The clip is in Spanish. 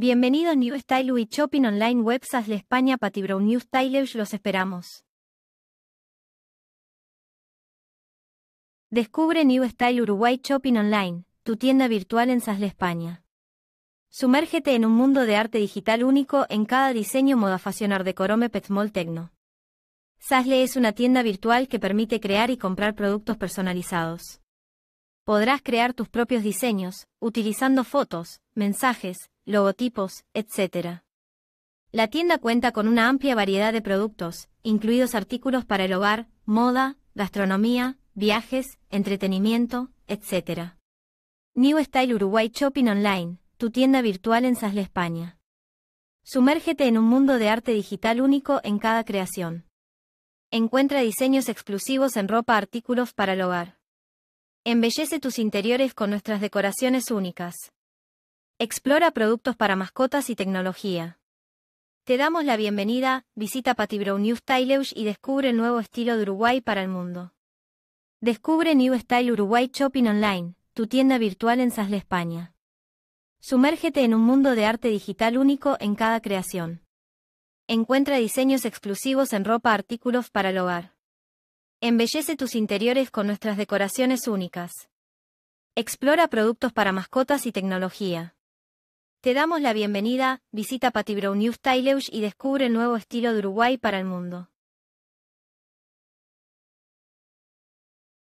a New Style Uruguay Shopping Online Web Sasle España Patibrow New Style los esperamos. Descubre New Style Uruguay Shopping Online, tu tienda virtual en Sasle España. Sumérgete en un mundo de arte digital único en cada diseño moda de Corome Petmol Tecno. Sasle es una tienda virtual que permite crear y comprar productos personalizados. Podrás crear tus propios diseños, utilizando fotos, mensajes, logotipos, etc. La tienda cuenta con una amplia variedad de productos, incluidos artículos para el hogar, moda, gastronomía, viajes, entretenimiento, etc. New Style Uruguay Shopping Online, tu tienda virtual en Sasle España. Sumérgete en un mundo de arte digital único en cada creación. Encuentra diseños exclusivos en ropa artículos para el hogar. Embellece tus interiores con nuestras decoraciones únicas. Explora productos para mascotas y tecnología. Te damos la bienvenida, visita Patibrow New Style y descubre el nuevo estilo de Uruguay para el mundo. Descubre New Style Uruguay Shopping Online, tu tienda virtual en Sasle, España. Sumérgete en un mundo de arte digital único en cada creación. Encuentra diseños exclusivos en ropa artículos para el hogar. Embellece tus interiores con nuestras decoraciones únicas. Explora productos para mascotas y tecnología. Te damos la bienvenida, visita Patibrow News Taileush y descubre el nuevo estilo de Uruguay para el mundo.